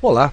Olá,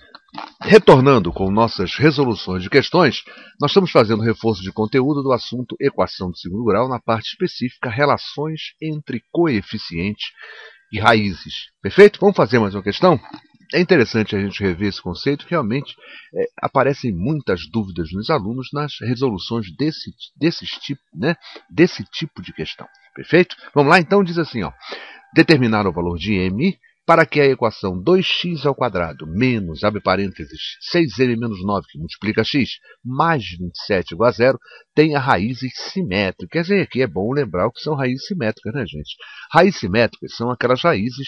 Retornando com nossas resoluções de questões, nós estamos fazendo reforço de conteúdo do assunto equação de segundo grau na parte específica relações entre coeficientes e raízes. Perfeito? Vamos fazer mais uma questão? É interessante a gente rever esse conceito, realmente é, aparecem muitas dúvidas nos alunos nas resoluções desse, desse, tipo, né, desse tipo de questão. Perfeito? Vamos lá, então, diz assim, ó, determinar o valor de M para que a equação 2x ao quadrado menos, abre parênteses, 6m menos 9, que multiplica x, mais 27 igual a zero, tenha raízes simétricas. E aqui é bom lembrar o que são raízes simétricas, né, gente? Raízes simétricas são aquelas raízes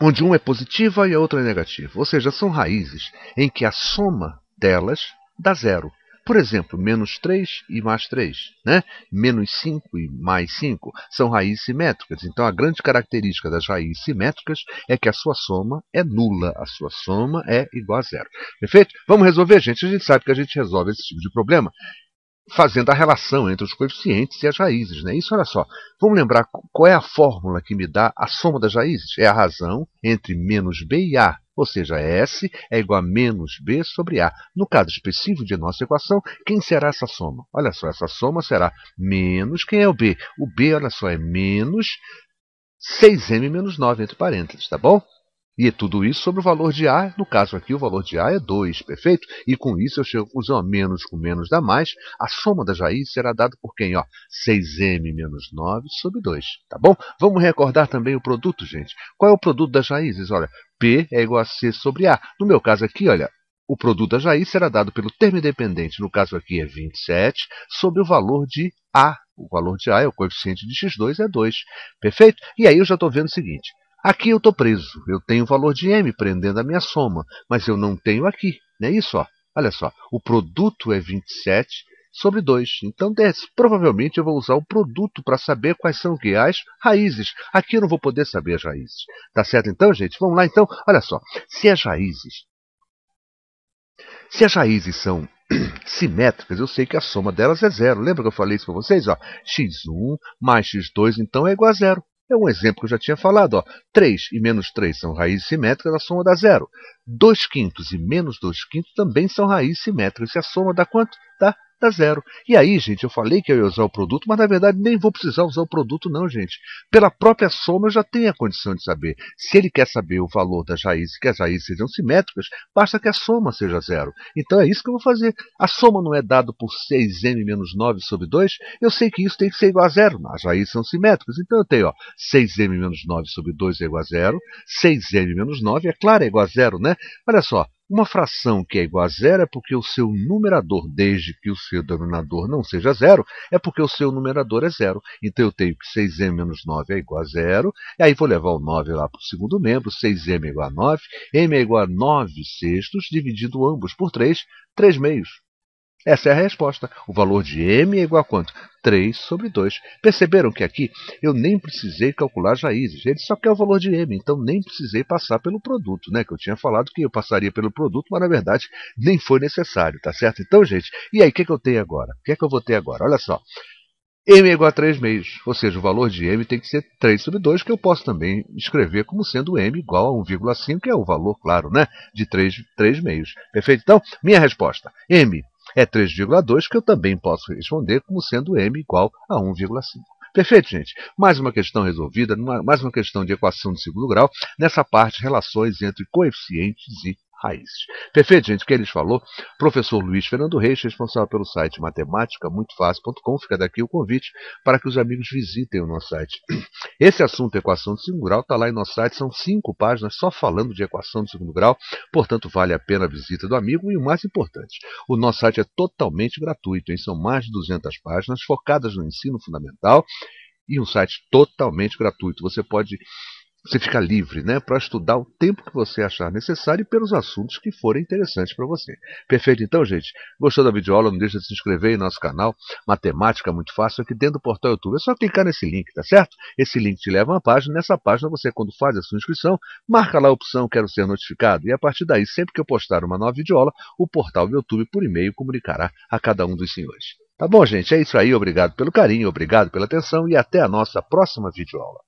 onde uma é positiva e a outra é negativa. Ou seja, são raízes em que a soma delas dá zero. Por exemplo, menos 3 e mais 3, né? menos 5 e mais 5 são raízes simétricas. Então, a grande característica das raízes simétricas é que a sua soma é nula. A sua soma é igual a zero. Perfeito? Vamos resolver, gente. A gente sabe que a gente resolve esse tipo de problema fazendo a relação entre os coeficientes e as raízes. Né? Isso, olha só, vamos lembrar qual é a fórmula que me dá a soma das raízes? É a razão entre menos b e a ou seja, é S é igual a menos B sobre A. No caso específico de nossa equação, quem será essa soma? Olha só, essa soma será menos, quem é o B? O B, olha só, é menos 6M menos 9, entre parênteses, tá bom? E é tudo isso sobre o valor de A. No caso aqui, o valor de A é 2, perfeito? E com isso eu chego à conclusão, menos com menos dá mais. A soma das raízes será dada por quem? Ó, 6m menos 9 sobre 2, tá bom? Vamos recordar também o produto, gente. Qual é o produto das raízes? Olha, P é igual a C sobre A. No meu caso aqui, olha, o produto das raízes será dado pelo termo independente, no caso aqui é 27, sobre o valor de A. O valor de A é o coeficiente de x2, é 2, perfeito? E aí eu já estou vendo o seguinte Aqui eu estou preso, eu tenho o valor de M prendendo a minha soma, mas eu não tenho aqui, não é isso? Ó. Olha só, o produto é 27 sobre 2. Então, desse, provavelmente eu vou usar o produto para saber quais são que? as raízes. Aqui eu não vou poder saber as raízes. Tá certo então, gente? Vamos lá então. Olha só, se as raízes se as raízes são simétricas, eu sei que a soma delas é zero. Lembra que eu falei isso para vocês? Ó, x1 mais x2, então, é igual a zero. É um exemplo que eu já tinha falado. Ó. 3 e menos 3 são raízes simétricas, a soma dá zero. 2 quintos e menos 2 quintos também são raízes simétricas. E a soma dá quanto? Dá dá zero. E aí, gente, eu falei que eu ia usar o produto, mas na verdade nem vou precisar usar o produto não, gente. Pela própria soma eu já tenho a condição de saber. Se ele quer saber o valor das raízes, que as raízes sejam simétricas, basta que a soma seja zero. Então é isso que eu vou fazer. A soma não é dado por 6m menos 9 sobre 2, eu sei que isso tem que ser igual a zero. As raízes são simétricas, então eu tenho ó, 6m menos 9 sobre 2 é igual a zero, 6m menos 9 é claro, é igual a zero, né? Olha só, uma fração que é igual a zero é porque o seu numerador, desde que o seu denominador não seja zero, é porque o seu numerador é zero. Então eu tenho que 6m menos 9 é igual a zero, e aí vou levar o 9 lá para o segundo membro, 6m é igual a 9, m é igual a 9 sextos, dividido ambos por 3, 3 meios. Essa é a resposta. O valor de m é igual a quanto? 3 sobre 2. Perceberam que aqui eu nem precisei calcular as raízes. Ele só quer o valor de m, então nem precisei passar pelo produto, né? Que eu tinha falado que eu passaria pelo produto, mas na verdade nem foi necessário, tá certo? Então, gente, e aí, o que, que eu tenho agora? O que é que eu vou ter agora? Olha só m é igual a 3 meios, ou seja, o valor de m tem que ser 3 sobre 2, que eu posso também escrever como sendo m igual a 1,5, que é o valor, claro, né, de 3, 3 meios. Perfeito? Então, minha resposta, m é 3,2, que eu também posso responder como sendo m igual a 1,5. Perfeito, gente? Mais uma questão resolvida, mais uma questão de equação de segundo grau, nessa parte relações entre coeficientes e raízes. Perfeito, gente. o que eles falou? Professor Luiz Fernando Reis, responsável pelo site fácil.com, Fica daqui o convite para que os amigos visitem o nosso site. Esse assunto, equação de segundo grau, está lá em nosso site. São cinco páginas só falando de equação de segundo grau. Portanto, vale a pena a visita do amigo. E o mais importante, o nosso site é totalmente gratuito. Hein? São mais de 200 páginas focadas no ensino fundamental e um site totalmente gratuito. Você pode você fica livre né, para estudar o tempo que você achar necessário e pelos assuntos que forem interessantes para você. Perfeito? Então, gente, gostou da videoaula? Não deixa de se inscrever em nosso canal. Matemática é muito fácil aqui dentro do portal YouTube. É só clicar nesse link, tá certo? Esse link te leva a uma página. Nessa página, você, quando faz a sua inscrição, marca lá a opção Quero Ser Notificado. E a partir daí, sempre que eu postar uma nova videoaula, o portal do YouTube, por e-mail, comunicará a cada um dos senhores. Tá bom, gente? É isso aí. Obrigado pelo carinho, obrigado pela atenção e até a nossa próxima videoaula.